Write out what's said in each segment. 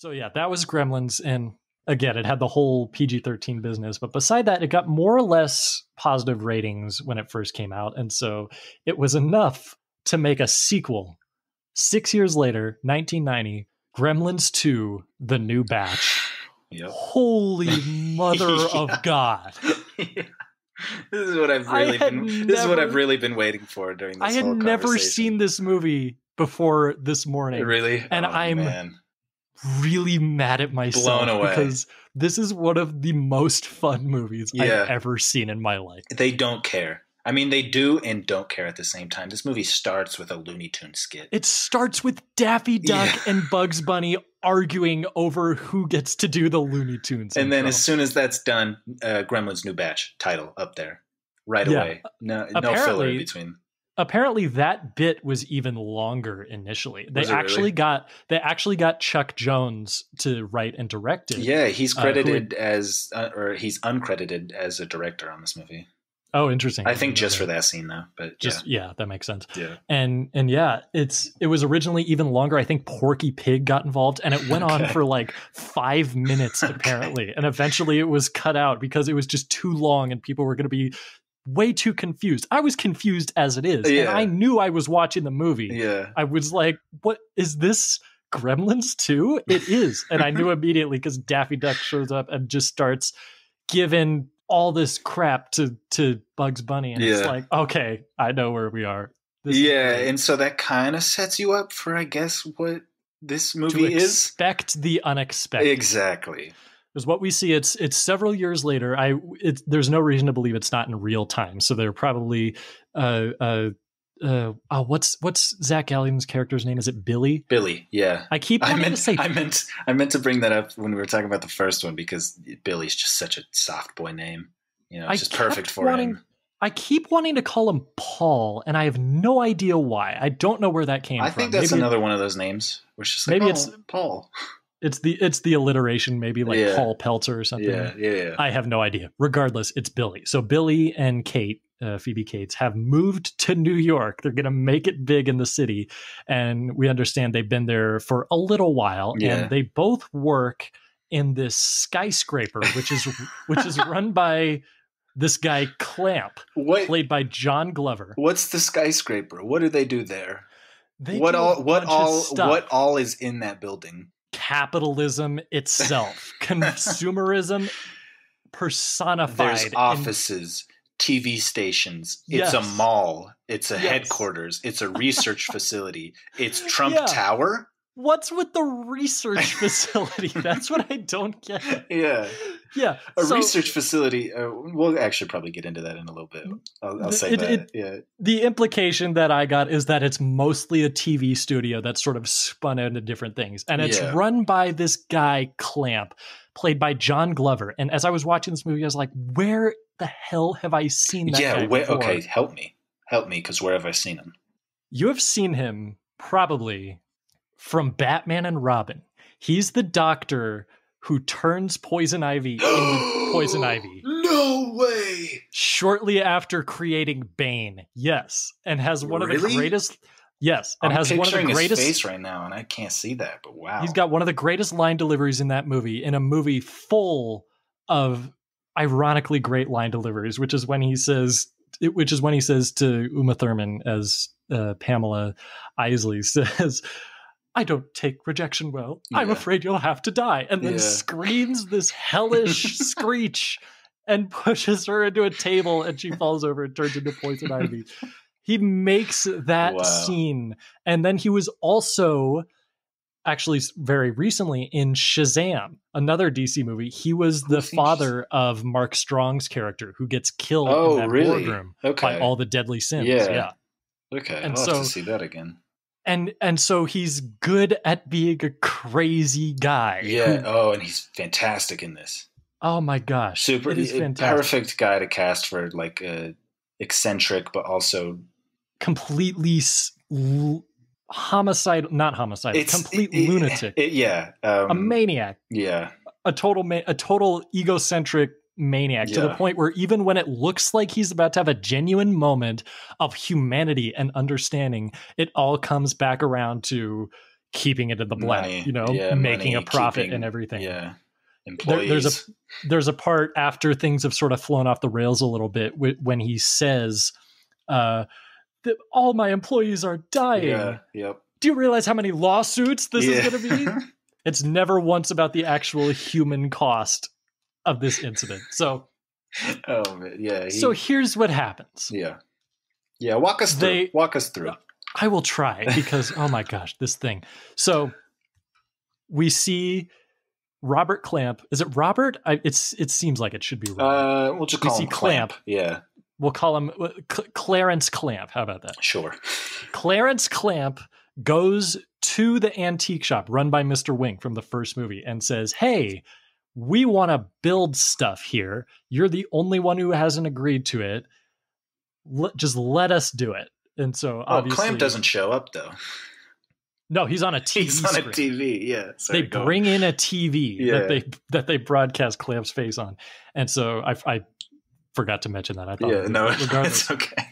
So yeah, that was Gremlins, and again, it had the whole PG thirteen business. But beside that, it got more or less positive ratings when it first came out, and so it was enough to make a sequel six years later, nineteen ninety, Gremlins two: The New Batch. Yep. Holy mother yeah. of God! Yeah. This is what I've really been. Never, this is what I've really been waiting for during. this I had never seen this movie before this morning. Really, and oh, I'm. Man really mad at myself because this is one of the most fun movies yeah. I've ever seen in my life. They don't care. I mean, they do and don't care at the same time. This movie starts with a Looney Tune skit. It starts with Daffy Duck yeah. and Bugs Bunny arguing over who gets to do the Looney Tunes. And intro. then, as soon as that's done, uh, Gremlins New Batch title up there right yeah. away. No, Apparently, no filler between apparently that bit was even longer initially. They actually really? got they actually got Chuck Jones to write and direct it. Yeah, he's uh, credited uh, had, as uh, or he's uncredited as a director on this movie. Oh, interesting. I, think just for that scene though, but just yeah. yeah. that makes sense. Yeah, and and yeah, it's it was originally even longer. I think Porky Pig got involved, and it went okay. on for like five minutes apparently, okay. and eventually it was cut out because it was just too long, and people were going to be way too confused. I was confused as it is, yeah. and I knew I was watching the movie. Yeah, I was like, "What is this?" Gremlins 2? It is. And I knew immediately because Daffy Duck shows up and just starts giving all this crap to to Bugs Bunny. And yeah. it's like, okay, I know where we are. This yeah, and so that kind of sets you up for I guess what this movie expect is. Expect the unexpected. Exactly because what we see it's it's several years later. I it, there's no reason to believe it's not in real time. So they're probably uh, uh, uh, oh, what's what's Zach Galligan's character's name? Is it Billy? Billy, yeah. I keep I meant, to say I meant I meant to bring that up when we were talking about the first one because Billy's just such a soft boy name. You know, it's I just perfect for wanting, him. I keep wanting to call him Paul, and I have no idea why. I don't know where that came I from. I think that's maybe another it, one of those names. Which is like, maybe oh, it's Paul. It's the it's the alliteration, maybe like yeah. Paul Pelter or something. Yeah, yeah, yeah, I have no idea. Regardless, it's Billy. So Billy and Kate, uh, Phoebe Cates, have moved to New York. They're going to make it big in the city, and we understand they've been there for a little while, yeah. and they both work in this skyscraper, which is which is run by this guy Clamp, what, played by John Glover. What's the skyscraper? What do they do there? They what all? What all? What all is in that building? capitalism itself, consumerism personified. There's offices. In- TV stations. Yes. It's a mall. It's a yes. headquarters. It's a research facility. It's Trump yeah. Tower what's with the research facility? That's what I don't get. Yeah. Yeah. A so, research facility. Uh, we'll actually probably get into that in a little bit. I'll, I'll say it, that. It, yeah. The implication that I got is that it's mostly a TV studio that's sort of spun into different things. And it's yeah. run by this guy, Clamp, played by John Glover. And as I was watching this movie, I was like, where the hell have I seen that? Yeah. okay. Help me. Help me because where have I seen him? You have seen him probably from Batman and Robin. He's the doctor who turns Poison Ivy into Poison Ivy. No way! Shortly after creating Bane, yes, and has one really? of the greatest. Yes, and I'm has one of the greatest face right now, and I can't see that. But wow, he's got one of the greatest line deliveries in that movie. In a movie full of ironically great line deliveries, which is when he says, which is when he says to Uma Thurman as uh, Pamela Isley says, I don't take rejection well. Yeah. I'm afraid you'll have to die. And then yeah. screams this hellish screech and pushes her into a table and she falls over and turns into poison ivy. He makes that wow. scene. And then he was also actually very recently in Shazam, another DC movie. He was oh, the father of Mark Strong's character who gets killed oh, in that really? boardroom okay. by all the deadly sins. Yeah. yeah. Okay. And I'll so, have to see that again and and so he's good at being a crazy guy. Yeah. Who, oh, and he's fantastic in this. Oh my gosh! Super. He's eh, eh, Perfect guy to cast for like a eccentric, but also completely homicidal. Not homicidal. It's, complete it, eh, lunatic. It, yeah. Um, a maniac. Yeah. A total ma- a total egocentric maniac yeah. to the point where even when it looks like he's about to have a genuine moment of humanity and understanding, it all comes back around to keeping it in the black, money. you know, yeah, making money, a profit keeping, and everything. Yeah. There, there's a there's a part after things have sort of flown off the rails a little bit when he says uh, that all my employees are dying. Yeah, yep. Do you realize how many lawsuits this yeah. is going to be? it's never once about the actual human cost of this incident. So, oh man, yeah. He, so here's what happens. Yeah, yeah. Walk us they, through. Walk us through. Uh, I will try because oh my gosh, this thing. So we see Robert Clamp. Is it Robert? I, it's it seems like it should be Robert. Uh, we'll just we see Clamp. Clamp. Yeah, we'll call him uh, Clarence Clamp. How about that? Sure. Clarence Clamp goes to the antique shop run by Mr. Wink from the first movie and says, "Hey, we want to build stuff here. You're the only one who hasn't agreed to it. just let us do it. And so, obviously, Clamp doesn't show up though. No, he's on a TV. He's on screen. a TV. Yeah, Sorry, they bring in a TV yeah. that they that they broadcast Clamp's face on, and so I, I forgot to mention that. I thought, yeah, no, regardless, it's okay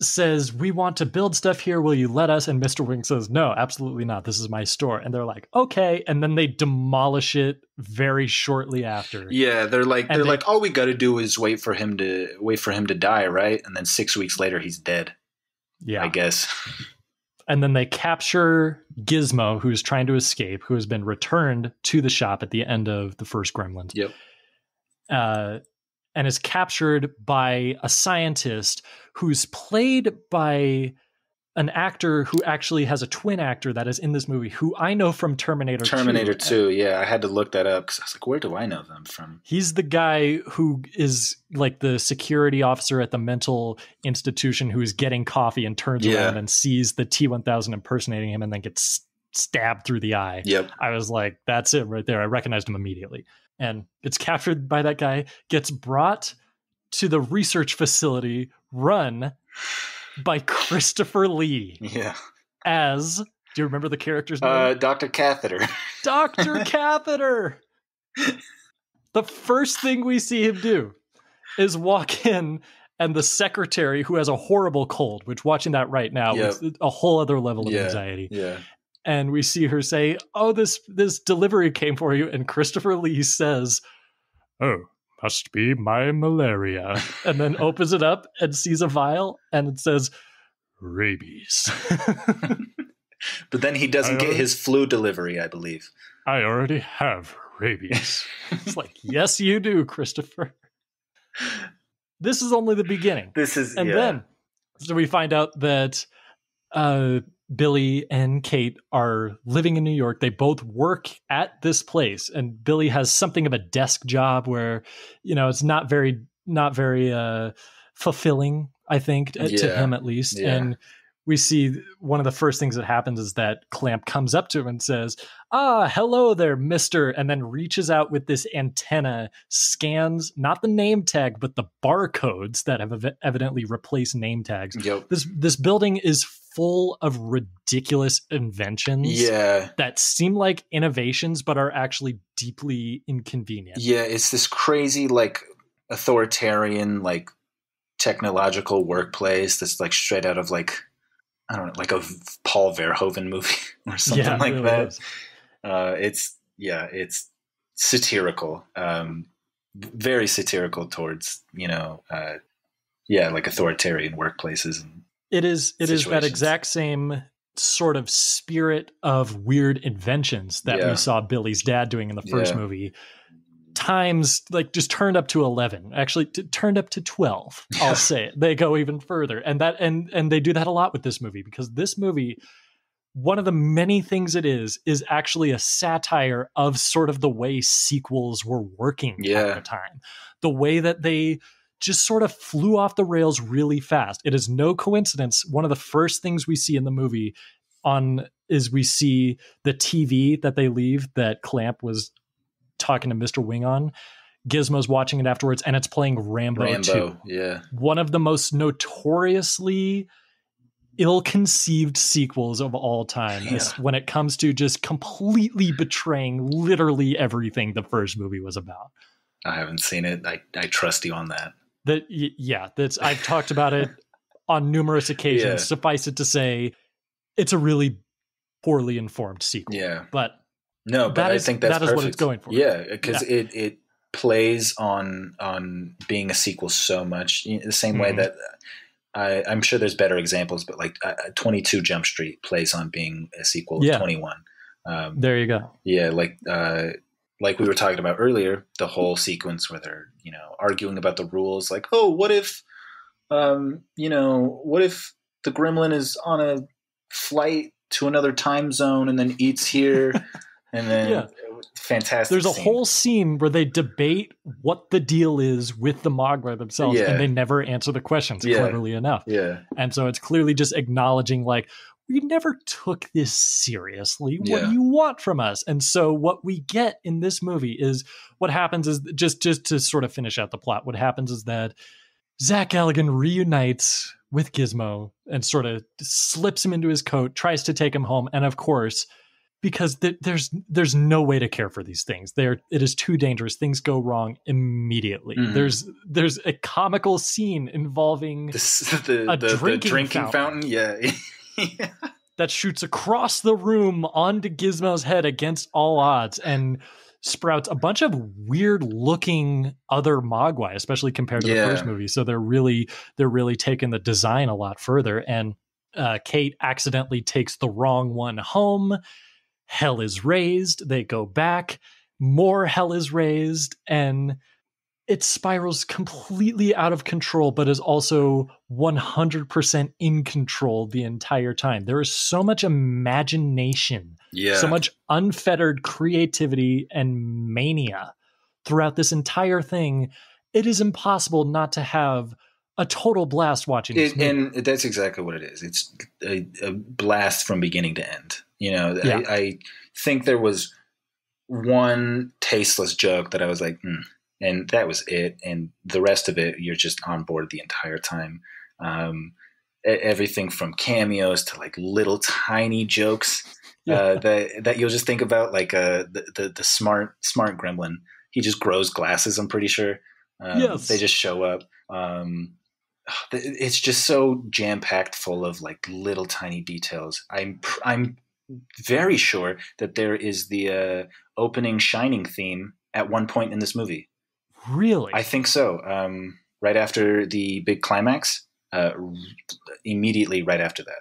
says, We want to build stuff here. Will you let us? And Mr. Wing says, No, absolutely not. This is my store. And they're like, Okay. And then they demolish it very shortly after. Yeah, they're like and they're they, like, all we gotta do is wait for him to wait for him to die, right? And then six weeks later he's dead. Yeah. I guess. And then they capture Gizmo, who's trying to escape, who has been returned to the shop at the end of the first Gremlins. Yep. Uh and is captured by a scientist who's played by an actor who actually has a twin actor that is in this movie who I know from Terminator Terminator 2. 2 yeah, I had to look that up cuz I was like where do I know them from? He's the guy who is like the security officer at the mental institution who is getting coffee and turns yeah. around and sees the T1000 impersonating him and then gets stabbed through the eye. Yep. I was like that's it right there. I recognized him immediately and gets captured by that guy, gets brought to the research facility run by Christopher Lee. Yeah. As do you remember the character's uh, name? Uh, Dr. Catheter. Dr. Catheter. The first thing we see him do is walk in and the secretary who has a horrible cold, which watching that right now yep. is a whole other level of yeah, anxiety. Yeah and we see her say, "Oh, this this delivery came for you." And Christopher Lee says, "Oh, must be my malaria," and then opens it up and sees a vial, and it says, "Rabies." but then he doesn't get his flu delivery, I believe. I already have rabies. it's like, yes, you do, Christopher. This is only the beginning. This is, and yeah. then so we find out that uh, Billy and Kate are living in New York. They both work at this place, and Billy has something of a desk job where, you know, it's not very not very uh, fulfilling. I think uh, yeah. to him at least, yeah. and we see one of the first things that happens is that Clamp comes up to him and says, Ah, hello there, mister. And then reaches out with this antenna, scans not the name tag, but the barcodes that have ev- evidently replaced name tags. Yep. This, this building is full of ridiculous inventions yeah. that seem like innovations, but are actually deeply inconvenient. Yeah, it's this crazy, like, authoritarian, like, technological workplace that's like straight out of like I don't know, like a Paul Verhoeven movie or something yeah, like really that. Uh, it's yeah, it's satirical, um, very satirical towards you know, uh, yeah, like authoritarian workplaces. And it is it situations. is that exact same sort of spirit of weird inventions that yeah. we saw Billy's dad doing in the first yeah. movie times like just turned up to 11 actually t- turned up to 12 i'll say it they go even further and that and and they do that a lot with this movie because this movie one of the many things it is is actually a satire of sort of the way sequels were working yeah. at the time the way that they just sort of flew off the rails really fast it is no coincidence one of the first things we see in the movie on is we see the TV that they leave that Clamp was talking to Mr. Wing on. Gizmo's watching it afterwards, and it's playing Rambo, Rambo 2. Yeah. One of the most notoriously ill-conceived sequels of all time yeah. when it comes to just completely betraying literally everything the first movie was about. I haven't seen it. I, I trust you on that. That yeah, that's I've talked about it on numerous occasions. Yeah. Suffice it to say, it's a really poorly informed sequel. Yeah. But no, but that I is, think that's perfect. what it's going for. Yeah, because yeah. it it plays on on being a sequel so much. The same mm-hmm. way that uh, I, am sure there's better examples, but like uh, uh, 22 Jump Street plays on being a sequel yeah. of 21. Um, there you go. Yeah, like uh, like we were talking about earlier, the whole sequence where they're you know arguing about the rules, like oh, what if um, you know what if the gremlin is on a flight to another time zone and then eats here and then yeah. fantastic. There's a scene. whole scene where they debate what the deal is with the Magra themselves, yeah. and they never answer the questions yeah. cleverly enough. Yeah, and so it's clearly just acknowledging like we never took this seriously. What do you want from us? And so what we get in this movie is what happens is just just to sort of finish out the plot. What happens is that Zach Galligan reunites with Gizmo and sort of slips him into his coat, tries to take him home, and of course because th- there's there's no way to care for these things. There, it is too dangerous. Things go wrong immediately. Mm-hmm. There's there's a comical scene involving this, the, a the, drinking, the drinking fountain. fountain. Yeah. yeah. That shoots across the room onto Gizmo's head against all odds and sprouts a bunch of weird looking other Mogwai, especially compared to yeah. the first movie. So they're really they're really taking the design a lot further. And uh, Kate accidentally takes the wrong one home hell is raised. They go back, more hell is raised, and it spirals completely out of control, but is also 100% in control the entire time. There is so much imagination, yeah. so much unfettered creativity and mania throughout this entire thing. It is impossible not to have a total blast watching it, And that's exactly what it is. It's a, a blast from beginning to end. You know, yeah. I, I, think there was one tasteless joke that I was like, mm, and that was it. And the rest of it, you're just on board the entire time. Um, everything from cameos to like little tiny jokes yeah. uh, that that you'll just think about, like uh, the, the, the smart smart gremlin. He just grows glasses. I'm pretty sure. Um, yes. They just show up. Um, it's just so jam packed full of like little tiny details. I'm I'm very sure that there is the uh, opening Shining theme at one point in this movie. Really? I think so. Um, right after the big climax, uh, immediately right after that.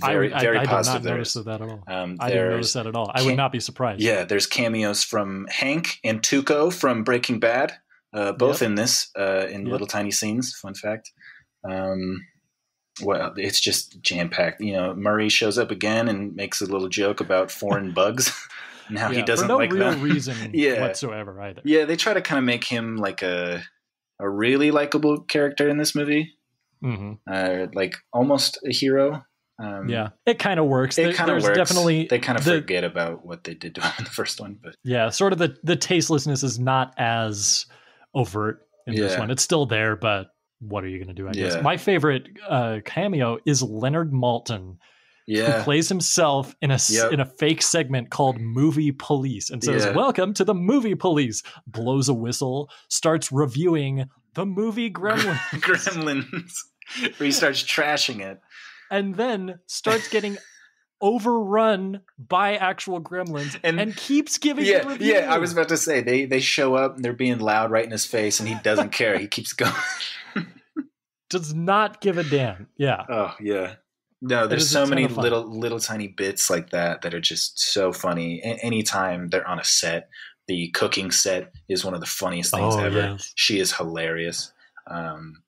Very, I, very I, I positive. I did not notice that at all. Um, I didn't notice that at all. I cam- would not be surprised. Yeah, there's cameos from Hank and Tuco from Breaking Bad, uh, both yep. in this, uh, in yep. little tiny scenes. Fun fact. Um, well, it's just jam packed. You know, Murray shows up again and makes a little joke about foreign bugs. now yeah, he doesn't no like real them. reason yeah. whatsoever either. Yeah, they try to kind of make him like a a really likable character in this movie, mm -hmm. uh, like almost a hero. Um, yeah, it kind of works. It kind of works. Definitely, they kind of the, forget about what they did to him in the first one, but yeah, sort of the the tastelessness is not as overt in yeah. this one. It's still there, but what are you going to do? I guess my favorite uh, cameo is Leonard Malton. Yeah. Who plays himself in a yep. in a fake segment called Movie Police and says, yeah. "Welcome to the Movie Police." Blows a whistle, starts reviewing the movie Gremlins. Gremlins, where he starts trashing it, and then starts getting overrun by actual gremlins and, and keeps giving yeah reviews. yeah i was about to say they they show up and they're being loud right in his face and he doesn't care he keeps going does not give a damn yeah oh yeah no there's so many little little tiny bits like that that are just so funny a- anytime they're on a set the cooking set is one of the funniest things oh, ever yes. she is hilarious um,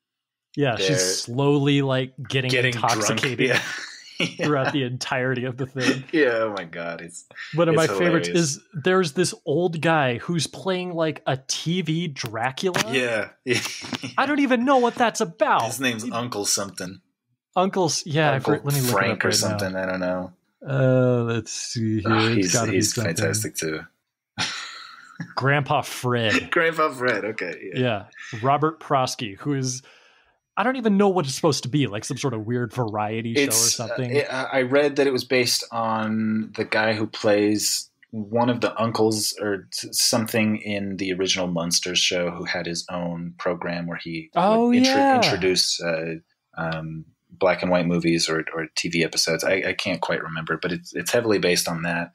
yeah she's slowly like getting, getting intoxicated drunk, yeah. yeah. throughout the entirety of the thing. Yeah, oh my god, it's one of it's my hilarious. favorites is there's this old guy who's playing like a TV Dracula. Yeah, I don't even know what that's about. His name's Uncle something. Uncle's yeah, Uncle let me look Frank up right or something. Now. I don't know. Uh, let's see here. Oh, he's fantastic too. Grandpa Fred. Grandpa Fred. Okay. Yeah. yeah. Robert Prosky, who is I don't even know what it's supposed to be, like some sort of weird variety it's, show or uh, something. Uh, I read that it was based on the guy who plays one of the uncles or something in the original Munsters show who had his own program where he oh, yeah. introduce uh, um, black and white movies or, or TV episodes. I, I, can't quite remember, but it's, it's heavily based on that.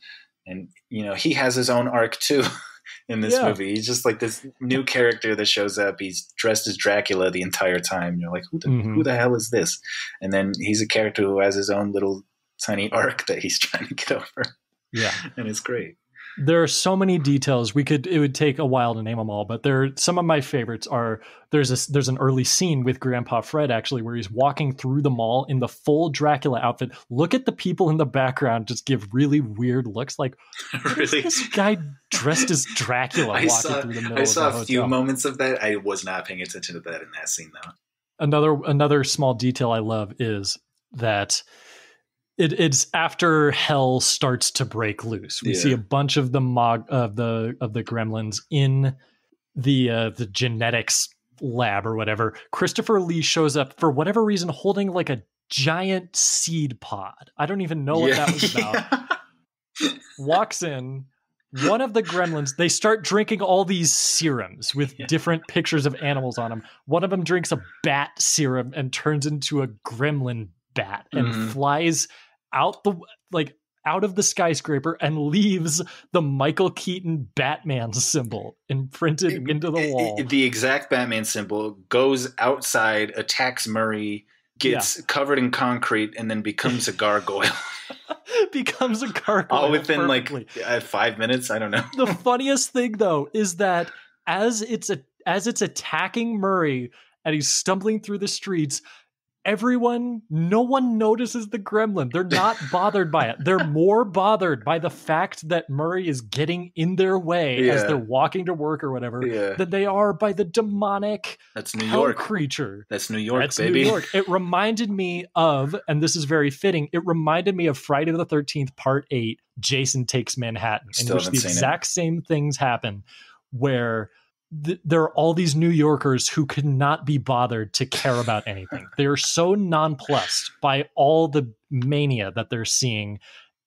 And, you know, he has his own arc too. in this yeah. movie. He's just like this new character that shows up. He's dressed as Dracula the entire time. You're like, who the, mm-hmm. who the hell is this? And then he's a character who has his own little tiny arc that he's trying to get over. Yeah. And it's great there are so many details we could it would take a while to name them all but there some of my favorites are there's a, there's an early scene with grandpa fred actually where he's walking through the mall in the full dracula outfit look at the people in the background just give really weird looks like really? this guy dressed as dracula walking saw, through the middle i saw a few moments of that i was not paying attention to that in that scene though another another small detail i love is that it, it's after hell starts to break loose. We yeah. see a bunch of the mog of the of the gremlins in the uh, the genetics lab or whatever. Christopher Lee shows up for whatever reason holding like a giant seed pod. I don't even know what that was about. yeah. Walks in. One of the gremlins, they start drinking all these serums with different pictures of animals on them. One of them drinks a bat serum and turns into a gremlin bat and mm-hmm. flies out the like out of the skyscraper and leaves the Michael Keaton Batman symbol imprinted it, into the wall. it, the exact Batman symbol goes outside, attacks Murray, gets yeah. covered in concrete, and then becomes a gargoyle. becomes a gargoyle. All within perfectly. like uh, five minutes. I don't know. the funniest thing though is that as it's a as it's attacking Murray and he's stumbling through the streets, everyone no one notices the gremlin they're not bothered by it they're more bothered by the fact that murray is getting in their way yeah. as they're walking to work or whatever yeah. than they are by the demonic that's new york creature that's new york that's baby new york it reminded me of and this is very fitting it reminded me of friday the 13th part 8 jason takes manhattan Still in which the exact it. same things happen where there are all these New Yorkers who could not be bothered to care about anything. They're so nonplussed by all the mania that they're seeing.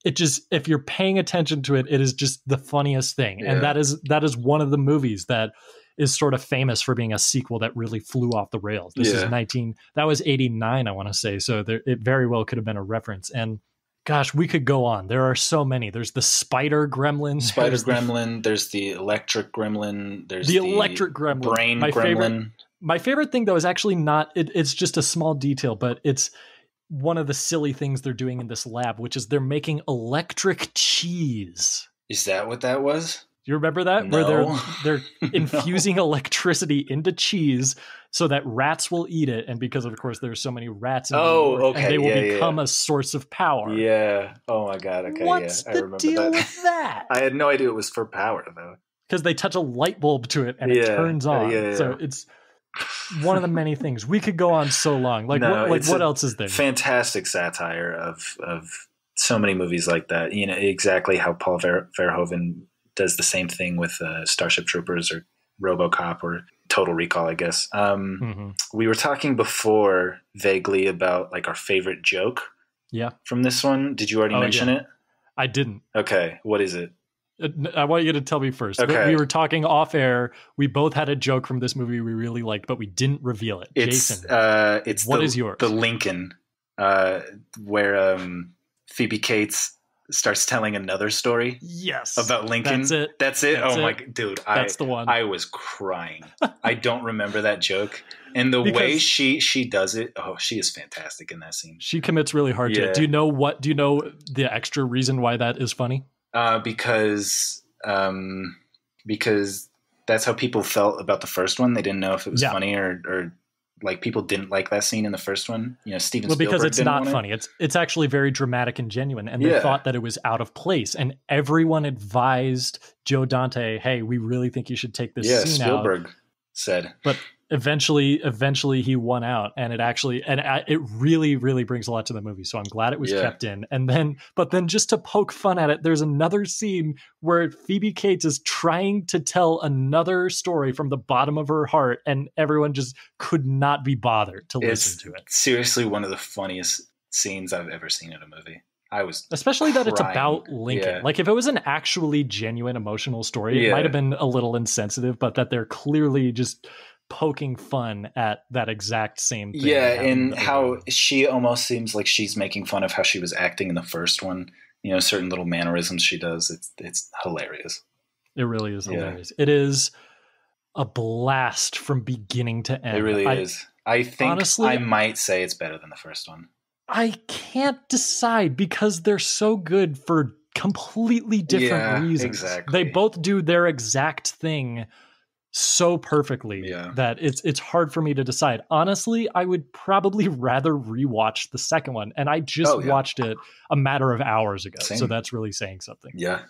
It just if you're paying attention to it, it is just the funniest thing. Yeah. And that is that is one of the movies that is sort of famous for being a sequel that really flew off the rails. This yeah. is 19 that was 89 I want to say. So there, it very well could have been a reference and gosh, we could go on. There are so many. There's the spider gremlin. Spider there's gremlin. The, there's the electric gremlin. There's the, the electric gremlin. Brain my gremlin. Favorite, my favorite thing though is actually not. It, it's just a small detail, but it's one of the silly things they're doing in this lab, which is they're making electric cheese. Is that what that was? you remember that? No. Where they're they're infusing no. electricity into cheese so that rats will eat it, and because of course there are so many rats. In oh, the okay, and they will yeah, become yeah. a source of power. Yeah. Oh my god. Okay. What's yeah, the I remember deal that. with that? I had no idea it was for power though. Because they touch a light bulb to it and it turns on. yeah. So it's one of the many things we could go on so long. Like, no, what, like what else is there? Fantastic satire of of so many movies like that. You know exactly how Paul Ver- Verhoeven does the same thing with uh, Starship Troopers or RoboCop or Total Recall, I guess. Um, mm-hmm. We were talking before vaguely about like our favorite joke. Yeah. From this one, did you already oh, mention yeah. it? I didn't. Okay, what is it? Uh, I want you to tell me first. Okay. We were talking off air. We both had a joke from this movie we really liked, but we didn't reveal it. It's, Jason, uh, it's what the, is yours? The Lincoln, uh, where um, Phoebe Cates starts telling another story. Yes. About Lincoln. That's it. That's it. That's oh it. my dude, I, That's the one. I was crying. I don't remember that joke. And the because way she she does it, oh, she is fantastic in that scene. She commits really hard yeah. to it. Do you know what do you know the extra reason why that is funny? Uh, because um because that's how people felt about the first one. They didn't know if it was yeah. funny or, or like people didn't like that scene in the first one. You know, Steven. Well, because Spielberg it's not funny. It. It's it's actually very dramatic and genuine, and they yeah. thought that it was out of place. And everyone advised Joe Dante, "Hey, we really think you should take this." Yeah, Spielberg out. said. But eventually eventually he won out and it actually and it really really brings a lot to the movie so i'm glad it was yeah. kept in and then but then just to poke fun at it there's another scene where phoebe cates is trying to tell another story from the bottom of her heart and everyone just could not be bothered to it's listen to it seriously one of the funniest scenes i've ever seen in a movie I was especially crying. that it's about Lincoln. Yeah. Like if it was an actually genuine emotional story, yeah. it might have been a little insensitive, but that they're clearly just poking fun at that exact same thing. Yeah, and how she almost seems like she's making fun of how she was acting in the first one. You know, certain little mannerisms she does. It's it's hilarious. It really is hilarious. Yeah. It is a blast from beginning to end. It really I, is. I think honestly, I might say it's better than the first one. I can't decide because they're so good for completely different yeah, reasons. Exactly. They both do their exact thing so perfectly yeah. that it's it's hard for me to decide. Honestly, I would probably rather rewatch the second one, and I just oh, yeah. watched it a matter of hours ago, Same. so that's really saying something. Yeah,